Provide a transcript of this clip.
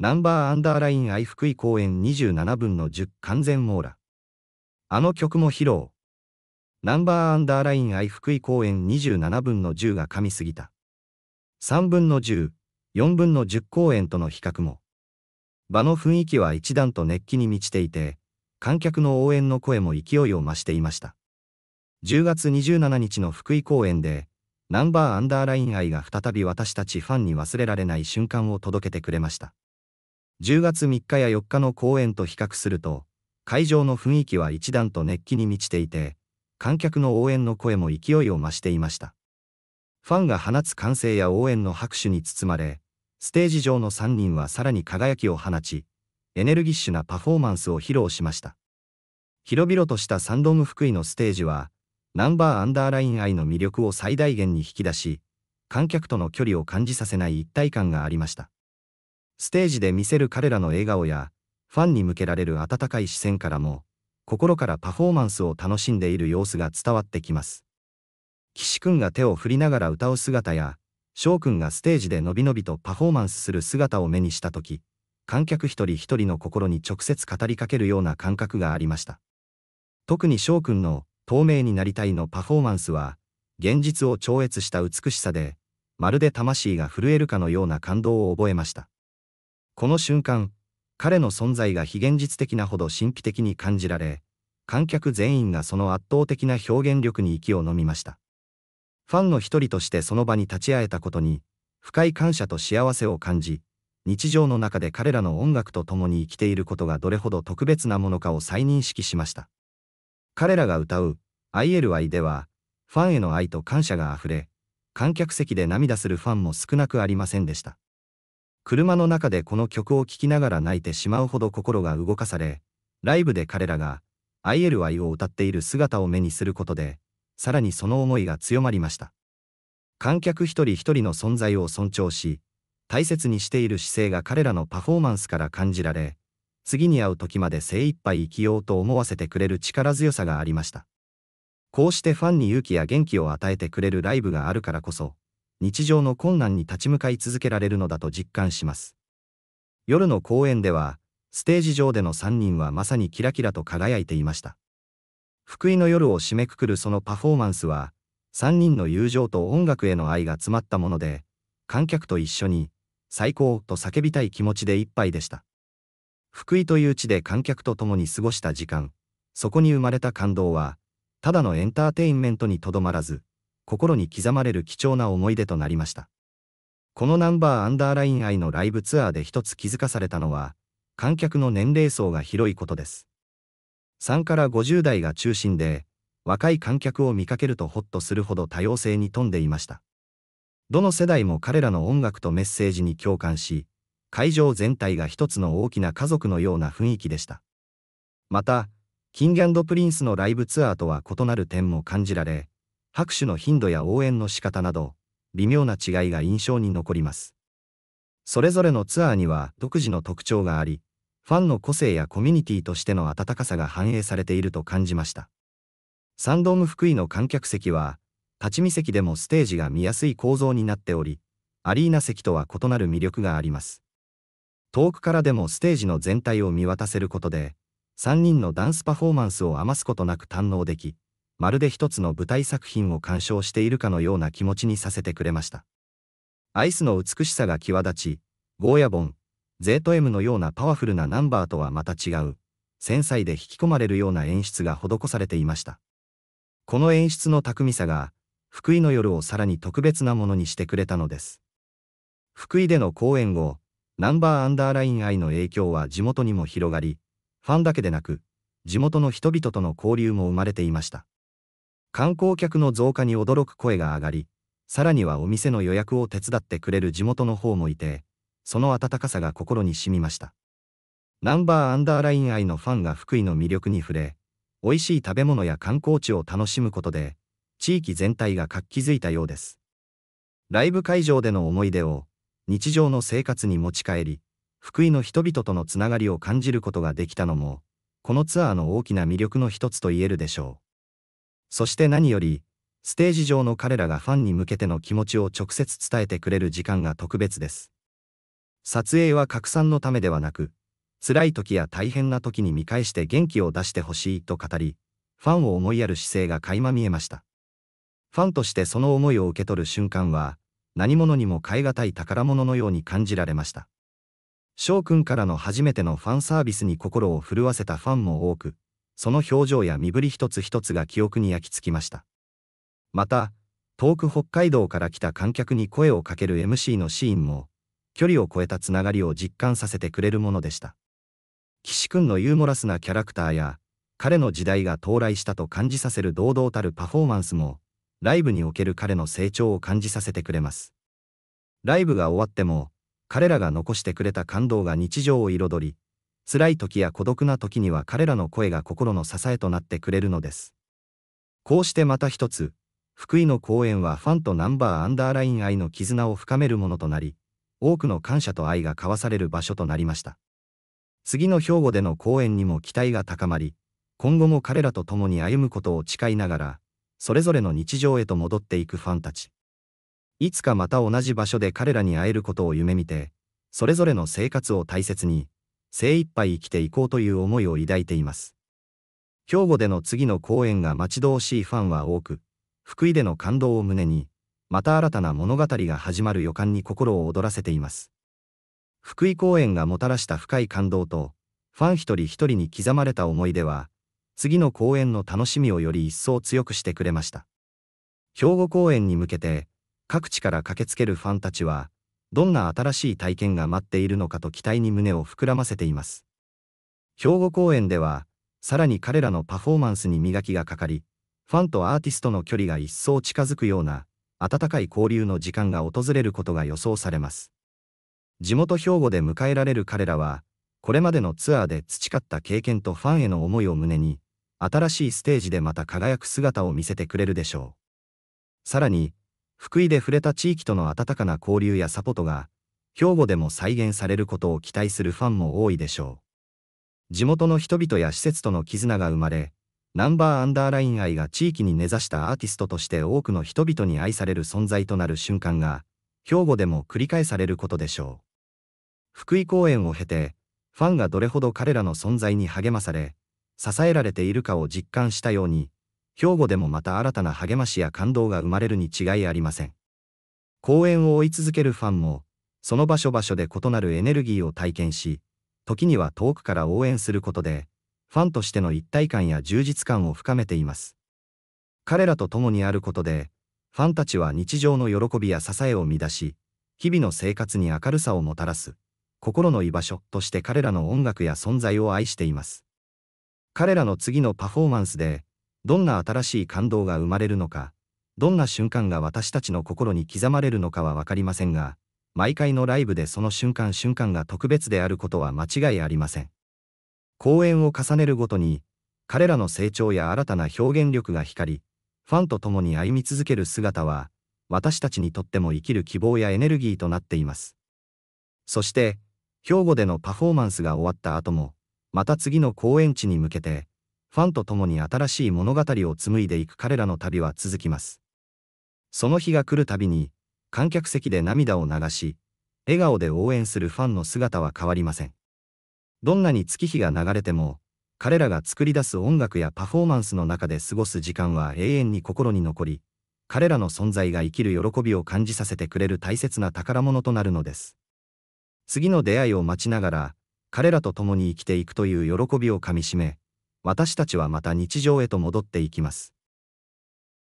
ナンバーアンダーライン愛福井公演27分の10完全網羅。あの曲も披露。ナンバーアンダーライン愛福井公演27分の10が噛みすぎた。3分の10、4分の10公演との比較も。場の雰囲気は一段と熱気に満ちていて、観客の応援の声も勢いを増していました。10月27日の福井公演で、ナンバーアンダーライン愛が再び私たちファンに忘れられない瞬間を届けてくれました。10月3日や4日の公演と比較すると、会場の雰囲気は一段と熱気に満ちていて、観客の応援の声も勢いを増していました。ファンが放つ歓声や応援の拍手に包まれ、ステージ上の3人はさらに輝きを放ち、エネルギッシュなパフォーマンスを披露しました。広々としたサンドーム福井のステージは、ナンバーアンダーライン愛の魅力を最大限に引き出し、観客との距離を感じさせない一体感がありました。ステージで見せる彼らの笑顔や、ファンに向けられる温かい視線からも、心からパフォーマンスを楽しんでいる様子が伝わってきます。岸くんが手を振りながら歌う姿や、翔くんがステージでのびのびとパフォーマンスする姿を目にした時、観客一人一人の心に直接語りかけるような感覚がありました。特に翔くんの「透明になりたい」のパフォーマンスは、現実を超越した美しさで、まるで魂が震えるかのような感動を覚えました。この瞬間、彼の存在が非現実的なほど神秘的に感じられ、観客全員がその圧倒的な表現力に息を飲みました。ファンの一人としてその場に立ち会えたことに、深い感謝と幸せを感じ、日常の中で彼らの音楽と共に生きていることがどれほど特別なものかを再認識しました。彼らが歌う i l y では、ファンへの愛と感謝があふれ、観客席で涙するファンも少なくありませんでした。車の中でこの曲を聴きながら泣いてしまうほど心が動かされ、ライブで彼らが ILY を歌っている姿を目にすることで、さらにその思いが強まりました。観客一人一人の存在を尊重し、大切にしている姿勢が彼らのパフォーマンスから感じられ、次に会う時まで精一杯生きようと思わせてくれる力強さがありました。こうしてファンに勇気や元気を与えてくれるライブがあるからこそ、日常の困難に立ち向かい続けられるのだと実感します。夜の公演では、ステージ上での3人はまさにキラキラと輝いていました。福井の夜を締めくくるそのパフォーマンスは、3人の友情と音楽への愛が詰まったもので、観客と一緒に、最高と叫びたい気持ちでいっぱいでした。福井という地で観客と共に過ごした時間、そこに生まれた感動は、ただのエンターテインメントにとどまらず、心に刻まれる貴重な思い出となりました。このナンバーアンダーライン愛のライブツアーで一つ気づかされたのは、観客の年齢層が広いことです。3から50代が中心で、若い観客を見かけるとホッとするほど多様性に富んでいました。どの世代も彼らの音楽とメッセージに共感し、会場全体が一つの大きな家族のような雰囲気でした。また、キングプリンスのライブツアーとは異なる点も感じられ、拍手の頻度や応援の仕方など、微妙な違いが印象に残ります。それぞれのツアーには独自の特徴があり、ファンの個性やコミュニティとしての温かさが反映されていると感じました。サンドーム福井の観客席は、立ち見席でもステージが見やすい構造になっており、アリーナ席とは異なる魅力があります。遠くからでもステージの全体を見渡せることで、3人のダンスパフォーマンスを余すことなく堪能でき、まるで一つの舞台作品を鑑賞しているかのような気持ちにさせてくれました。アイスの美しさが際立ち、ゴーヤボン、ゼート M のようなパワフルなナンバーとはまた違う、繊細で引き込まれるような演出が施されていました。この演出の巧みさが、福井の夜をさらに特別なものにしてくれたのです。福井での公演後、ナンバーアンダーライン愛の影響は地元にも広がり、ファンだけでなく、地元の人々との交流も生まれていました。観光客の増加に驚く声が上がり、さらにはお店の予約を手伝ってくれる地元の方もいて、その温かさが心に染みました。ナンバーアンダーライン愛のファンが福井の魅力に触れ、美味しい食べ物や観光地を楽しむことで、地域全体が活気づいたようです。ライブ会場での思い出を、日常の生活に持ち帰り、福井の人々とのつながりを感じることができたのも、このツアーの大きな魅力の一つと言えるでしょう。そして何より、ステージ上の彼らがファンに向けての気持ちを直接伝えてくれる時間が特別です。撮影は拡散のためではなく、辛い時や大変な時に見返して元気を出してほしいと語り、ファンを思いやる姿勢が垣間見えました。ファンとしてその思いを受け取る瞬間は、何者にも代え難い宝物のように感じられました。翔くんからの初めてのファンサービスに心を震わせたファンも多く、その表情や身振り一つ一つが記憶に焼き付きました。また、遠く北海道から来た観客に声をかける MC のシーンも、距離を超えたつながりを実感させてくれるものでした。岸君のユーモラスなキャラクターや、彼の時代が到来したと感じさせる堂々たるパフォーマンスも、ライブにおける彼の成長を感じさせてくれます。ライブが終わっても、彼らが残してくれた感動が日常を彩り、辛い時や孤独な時には彼らの声が心の支えとなってくれるのです。こうしてまた一つ、福井の公演はファンとナンバーアンダーライン愛の絆を深めるものとなり、多くの感謝と愛が交わされる場所となりました。次の兵庫での公演にも期待が高まり、今後も彼らと共に歩むことを誓いながら、それぞれの日常へと戻っていくファンたち。いつかまた同じ場所で彼らに会えることを夢見て、それぞれの生活を大切に、精一杯生きていこうという思いを抱いています。兵庫での次の公演が待ち遠しいファンは多く、福井での感動を胸に、また新たな物語が始まる予感に心を躍らせています。福井公演がもたらした深い感動と、ファン一人一人に刻まれた思い出は、次の公演の楽しみをより一層強くしてくれました。兵庫公演に向けて、各地から駆けつけるファンたちは、どんな新しい体験が待っているのかと期待に胸を膨らませています。兵庫公演では、さらに彼らのパフォーマンスに磨きがかかり、ファンとアーティストの距離が一層近づくような、温かい交流の時間が訪れることが予想されます。地元兵庫で迎えられる彼らは、これまでのツアーで培った経験とファンへの思いを胸に、新しいステージでまた輝く姿を見せてくれるでしょう。さらに、福井で触れた地域との温かな交流やサポートが、兵庫でも再現されることを期待するファンも多いでしょう。地元の人々や施設との絆が生まれ、ナンバーアンダーライン愛が地域に根ざしたアーティストとして多くの人々に愛される存在となる瞬間が、兵庫でも繰り返されることでしょう。福井公演を経て、ファンがどれほど彼らの存在に励まされ、支えられているかを実感したように、兵庫でもまた新たな励ましや感動が生まれるに違いありません。公演を追い続けるファンも、その場所場所で異なるエネルギーを体験し、時には遠くから応援することで、ファンとしての一体感や充実感を深めています。彼らと共にあることで、ファンたちは日常の喜びや支えを乱し、日々の生活に明るさをもたらす、心の居場所として彼らの音楽や存在を愛しています。彼らの次のパフォーマンスで、どんな新しい感動が生まれるのか、どんな瞬間が私たちの心に刻まれるのかは分かりませんが、毎回のライブでその瞬間瞬間が特別であることは間違いありません。公演を重ねるごとに、彼らの成長や新たな表現力が光り、ファンと共に歩み続ける姿は、私たちにとっても生きる希望やエネルギーとなっています。そして、兵庫でのパフォーマンスが終わった後も、また次の公演地に向けて、ファンと共に新しい物語を紡いでいく彼らの旅は続きます。その日が来るたびに、観客席で涙を流し、笑顔で応援するファンの姿は変わりません。どんなに月日が流れても、彼らが作り出す音楽やパフォーマンスの中で過ごす時間は永遠に心に残り、彼らの存在が生きる喜びを感じさせてくれる大切な宝物となるのです。次の出会いを待ちながら、彼らと共に生きていくという喜びをかみしめ、私たちはまた日常へと戻っていきます。